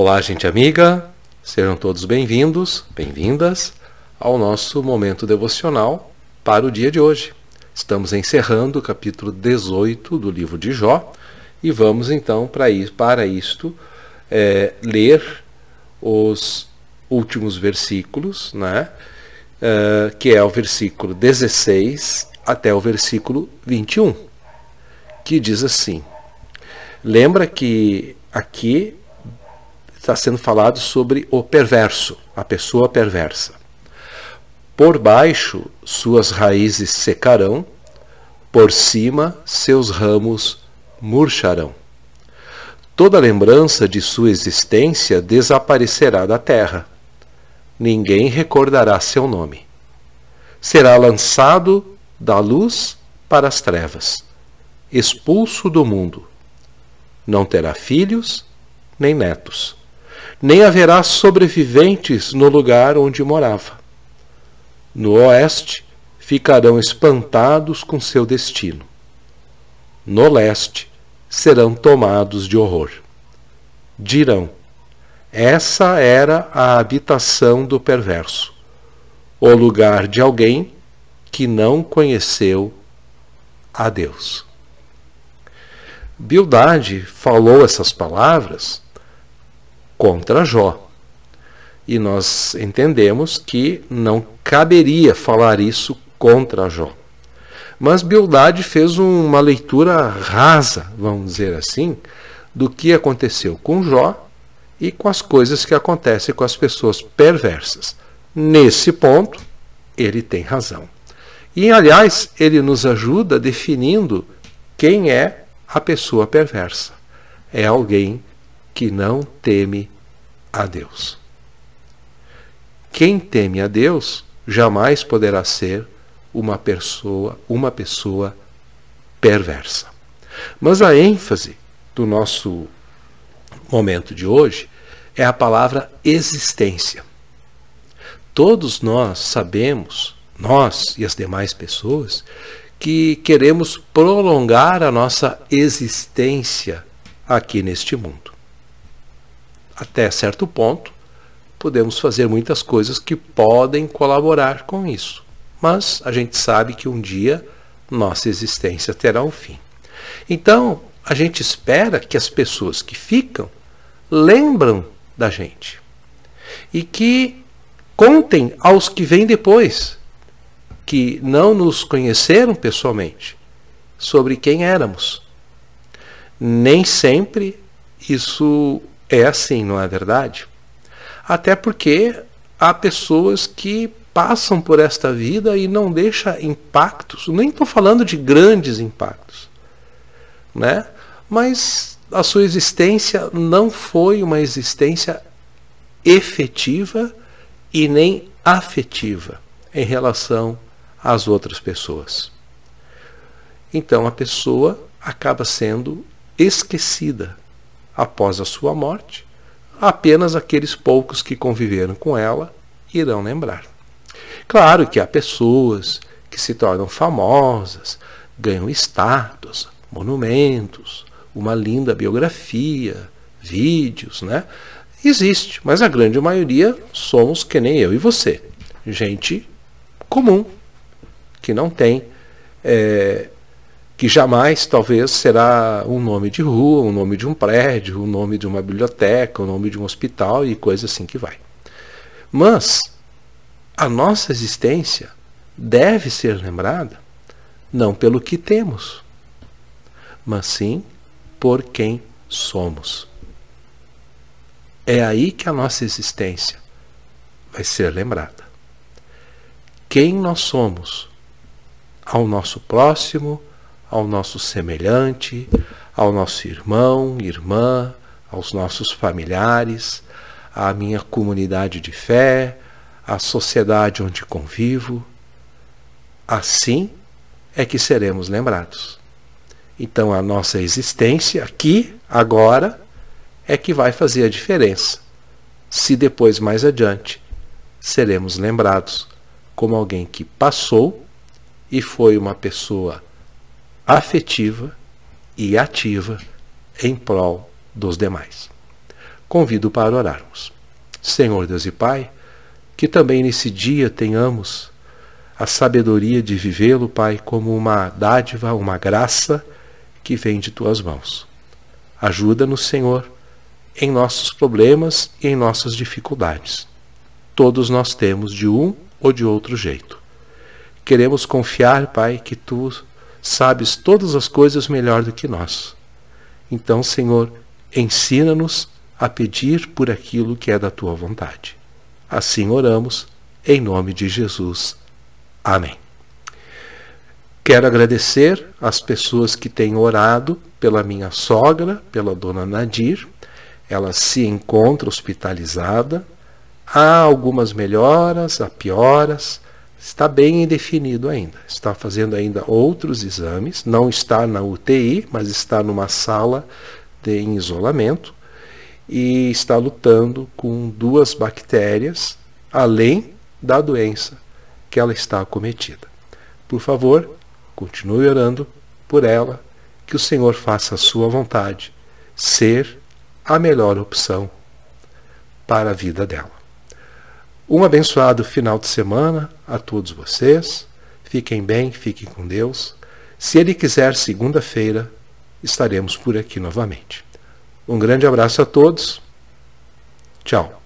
Olá, gente amiga, sejam todos bem-vindos, bem-vindas ao nosso momento devocional para o dia de hoje. Estamos encerrando o capítulo 18 do livro de Jó e vamos então para, para isto é, ler os últimos versículos, né? É, que é o versículo 16 até o versículo 21, que diz assim: Lembra que aqui está sendo falado sobre o perverso, a pessoa perversa. Por baixo suas raízes secarão, por cima seus ramos murcharão. Toda lembrança de sua existência desaparecerá da terra. Ninguém recordará seu nome. Será lançado da luz para as trevas, expulso do mundo. Não terá filhos nem netos nem haverá sobreviventes no lugar onde morava. No oeste ficarão espantados com seu destino. No leste serão tomados de horror. Dirão: Essa era a habitação do perverso, o lugar de alguém que não conheceu a Deus. Bildade falou essas palavras contra Jó. E nós entendemos que não caberia falar isso contra Jó. Mas Bildade fez uma leitura rasa, vamos dizer assim, do que aconteceu com Jó e com as coisas que acontecem com as pessoas perversas. Nesse ponto, ele tem razão. E, aliás, ele nos ajuda definindo quem é a pessoa perversa. É alguém que não teme a Deus. Quem teme a Deus jamais poderá ser uma pessoa, uma pessoa perversa. Mas a ênfase do nosso momento de hoje é a palavra existência. Todos nós sabemos, nós e as demais pessoas, que queremos prolongar a nossa existência aqui neste mundo até certo ponto, podemos fazer muitas coisas que podem colaborar com isso. Mas a gente sabe que um dia nossa existência terá um fim. Então, a gente espera que as pessoas que ficam lembram da gente e que contem aos que vêm depois, que não nos conheceram pessoalmente, sobre quem éramos. Nem sempre isso é assim, não é verdade? Até porque há pessoas que passam por esta vida e não deixa impactos. Nem estou falando de grandes impactos, né? Mas a sua existência não foi uma existência efetiva e nem afetiva em relação às outras pessoas. Então a pessoa acaba sendo esquecida após a sua morte, apenas aqueles poucos que conviveram com ela irão lembrar. Claro que há pessoas que se tornam famosas, ganham status, monumentos, uma linda biografia, vídeos, né? Existe, mas a grande maioria somos que nem eu e você, gente comum, que não tem é, que jamais talvez será um nome de rua, um nome de um prédio, o um nome de uma biblioteca, o um nome de um hospital e coisa assim que vai. Mas a nossa existência deve ser lembrada não pelo que temos, mas sim por quem somos. É aí que a nossa existência vai ser lembrada. Quem nós somos ao nosso próximo, ao nosso semelhante, ao nosso irmão, irmã, aos nossos familiares, à minha comunidade de fé, à sociedade onde convivo. Assim é que seremos lembrados. Então a nossa existência aqui, agora, é que vai fazer a diferença. Se depois, mais adiante, seremos lembrados como alguém que passou e foi uma pessoa afetiva e ativa em prol dos demais. Convido para orarmos. Senhor Deus e Pai, que também nesse dia tenhamos a sabedoria de vivê-lo, Pai, como uma dádiva, uma graça que vem de tuas mãos. Ajuda-nos, Senhor, em nossos problemas e em nossas dificuldades. Todos nós temos de um ou de outro jeito. Queremos confiar, Pai, que tu sabes todas as coisas melhor do que nós. Então, Senhor, ensina-nos a pedir por aquilo que é da tua vontade. Assim oramos, em nome de Jesus. Amém. Quero agradecer às pessoas que têm orado pela minha sogra, pela dona Nadir. Ela se encontra hospitalizada. Há algumas melhoras, há pioras está bem indefinido ainda. Está fazendo ainda outros exames, não está na UTI, mas está numa sala de, isolamento e está lutando com duas bactérias além da doença que ela está acometida. Por favor, continue orando por ela, que o Senhor faça a sua vontade ser a melhor opção para a vida dela. Um abençoado final de semana a todos vocês. Fiquem bem, fiquem com Deus. Se Ele quiser, segunda-feira estaremos por aqui novamente. Um grande abraço a todos. Tchau.